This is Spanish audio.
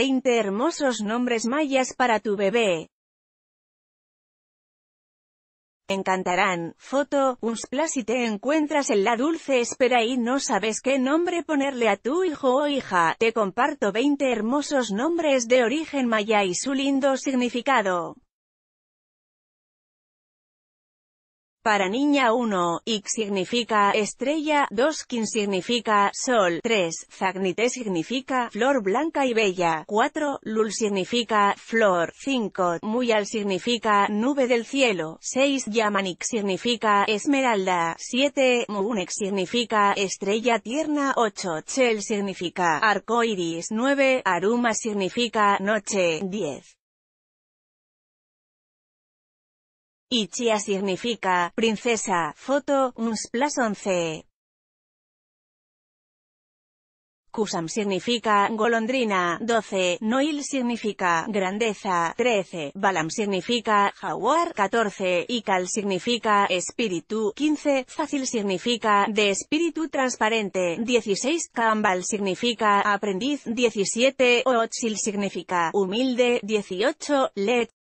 20 hermosos nombres mayas para tu bebé. Encantarán, foto, unsplash y te encuentras en la dulce espera y no sabes qué nombre ponerle a tu hijo o hija, te comparto 20 hermosos nombres de origen maya y su lindo significado. para niña 1, Ik significa estrella, 2, Kin significa sol, 3, Zagnite significa flor blanca y bella, 4, Lul significa flor, 5, Muyal significa nube del cielo, 6, Yamanik significa esmeralda, 7, Muunek significa estrella tierna, 8, Chel significa arco 9, Aruma significa noche, 10. Ichia significa, princesa, foto, uns plus 11. Kusam significa golondrina, 12, Noil significa grandeza, 13, Balam significa jaguar, 14, Ikal significa espíritu, 15, Fácil significa de espíritu transparente, 16, Kambal significa aprendiz, 17, Ootsil significa humilde, 18, Let